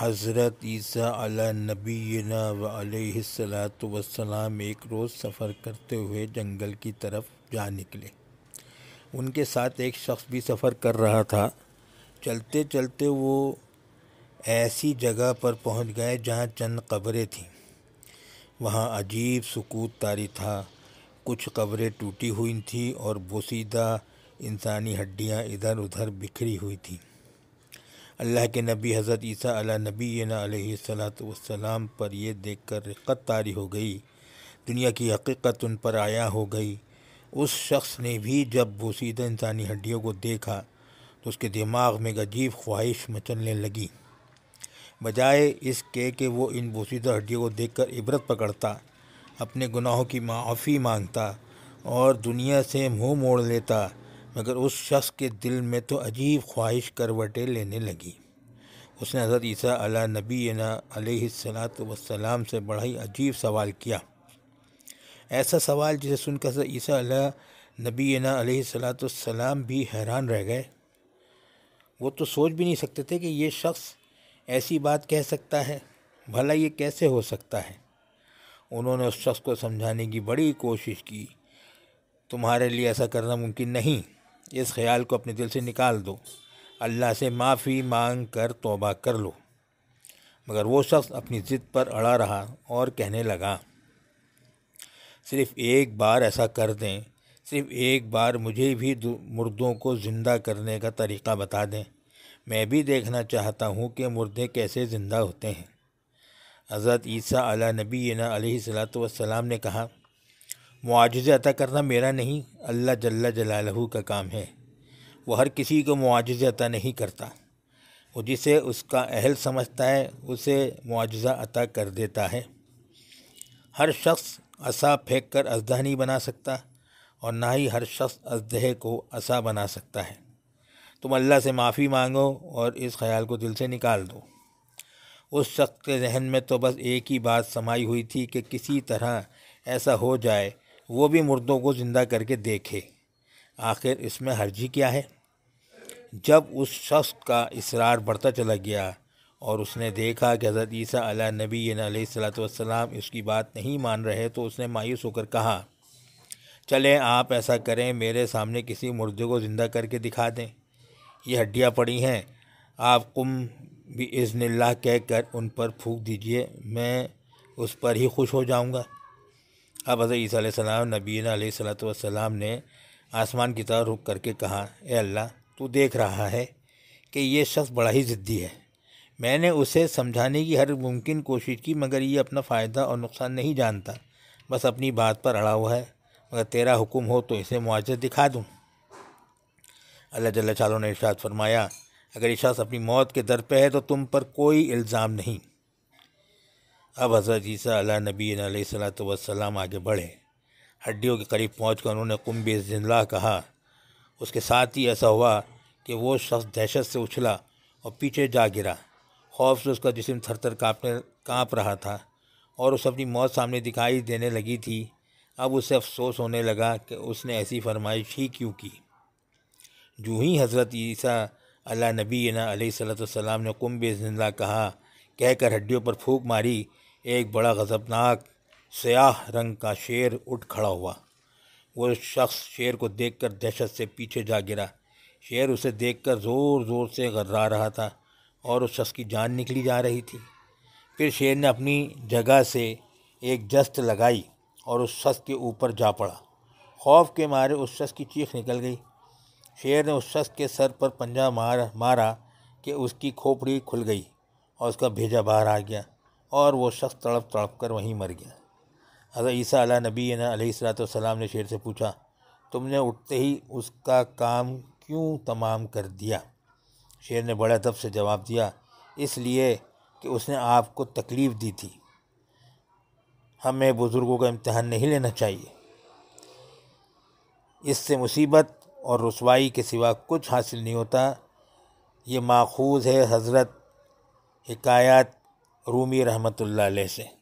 हज़रत ईसा अला नबीना वसलाम एक रोज़ सफ़र करते हुए जंगल की तरफ जा निकले उनके साथ एक शख्स भी सफ़र कर रहा था चलते चलते वो ऐसी जगह पर पहुंच गए जहां चंद कब्रें थीं वहां अजीब सुकूत तारी था कुछ कब्रें टूटी हुई थीं और बोसीदा इंसानी हड्डियां इधर उधर बिखरी हुई थीं अल्लाह के नबी हज़रत ईसा अला नबी वसलाम पर यह देख कर रिक्क़त तारी हो गई दुनिया की हकीकत उन पर आया हो गई उस शख्स ने भी जब भूसीदा इंसानी हड्डियों को देखा तो उसके दिमाग में एक अजीब ख्वाहिश मचलने लगी बजाय इसके कि वो इन बोसीदा हड्डियों को देख कर इबरत पकड़ता अपने गुनाहों की माफ़ी मांगता और दुनिया से मुँह मोड़ लेता मगर उस शख्स के दिल में तो अजीब ख्वाहिश करवटें लेने लगी उसने हज़रत ईसा अला नबी सलात वसलाम से बड़ा ही अजीब सवाल किया ऐसा सवाल जिसे सुनकर हज़रत ईसा अला नबी अलैहिस्सलात वसलाम भी हैरान रह गए वो तो सोच भी नहीं सकते थे कि ये शख्स ऐसी बात कह सकता है भला ये कैसे हो सकता है उन्होंने उस शख्स को समझाने की बड़ी कोशिश की तुम्हारे लिए ऐसा करना मुमकिन नहीं इस ख्याल को अपने दिल से निकाल दो अल्लाह से माफ़ी मांग कर तोबा कर लो मगर वो शख्स अपनी ज़िद पर अड़ा रहा और कहने लगा सिर्फ़ एक बार ऐसा कर दें सिर्फ एक बार मुझे भी मुर्दों को ज़िंदा करने का तरीक़ा बता दें मैं भी देखना चाहता हूँ कि मुर्दे कैसे ज़िंदा होते हैं हज़रत ईसा अला नबी नबीना सलाम ने कहा मुआजे अता करना मेरा नहीं अल्लाह जल्ला जलालहू का काम है वो हर किसी को मुआजे अता नहीं करता वो जिसे उसका अहल समझता है उसे मुआजा अता कर देता है हर शख्स असा फेंक कर अजदा नहीं बना सकता और ना ही हर शख्स अजदह को असा बना सकता है तुम अल्लाह से माफ़ी मांगो और इस ख्याल को दिल से निकाल दो उस शख्स के जहन में तो बस एक ही बात समाई हुई थी कि किसी तरह ऐसा हो जाए वो भी मुर्दों को ज़िंदा करके देखे आखिर इसमें हर्जी क्या है जब उस शख्स का इसरार बढ़ता चला गया और उसने देखा कि हज़रत ईसा अला नबी सलाम इसकी बात नहीं मान रहे तो उसने मायूस होकर कहा चले आप ऐसा करें मेरे सामने किसी मुर्दे को ज़िंदा करके दिखा दें ये हड्डियाँ पड़ी हैं आप कुम भी इज़्ला कर उन पर फूक दीजिए मैं उस पर ही खुश हो जाऊँगा अब हज़रत सलाम नबीना सलाम ने आसमान की तरह रुक करके कहा ए अल्लाह तू देख रहा है कि ये शख्स बड़ा ही ज़िद्दी है मैंने उसे समझाने की हर मुमकिन कोशिश की मगर ये अपना फ़ायदा और नुकसान नहीं जानता बस अपनी बात पर अड़ा हुआ है मगर तेरा हुक्म हो तो इसे मुआजत दिखा दूँ अल्लाह जल्ला चालों ने इर्शाद फरमाया अगर ये शख्स अपनी मौत के दर पर है तो तुम पर कोई इल्ज़ाम नहीं अब हज़रत ईसा अला नबी सलाम आगे बढ़े हड्डियों के करीब पहुँच कर उन्होंने कुंभ जिला कहा उसके साथ ही ऐसा हुआ कि वो शख्स दहशत से उछला और पीछे जा गिरा खौफ से उसका जिसम थर थर काँपने काँप रहा था और उस अपनी मौत सामने दिखाई देने लगी थी अब उसे अफसोस होने लगा कि उसने ऐसी फरमाइश ही क्यों की जू ही हज़रत ईसा अला नबी सलाम ने कुंभ जिंदा कहा कहकर हड्डियों पर फूक मारी एक बड़ा गज़बनाक सयाह रंग का शेर उठ खड़ा हुआ वो शख्स शेर को देखकर दहशत से पीछे जा गिरा शेर उसे देखकर ज़ोर ज़ोर से गर्रा रहा था और उस शख्स की जान निकली जा रही थी फिर शेर ने अपनी जगह से एक जस्त लगाई और उस शख्स के ऊपर जा पड़ा खौफ के मारे उस शख्स की चीख निकल गई शेर ने उस शख्स के सर पर पंजा मार मारा कि उसकी खोपड़ी खुल गई और उसका भेजा बाहर आ गया और वो शख्स तड़प तड़प कर वहीं मर गया अगर ईसा अला नबी सलाम ने शेर से पूछा तुमने उठते ही उसका काम क्यों तमाम कर दिया शेर ने बड़े अदब से जवाब दिया इसलिए कि उसने आपको तकलीफ़ दी थी हमें बुज़ुर्गों का इम्तहान नहीं लेना चाहिए इससे मुसीबत और रसवाई के सिवा कुछ हासिल नहीं होता ये माखूज है हज़रत हिकायत रूमी रहमत से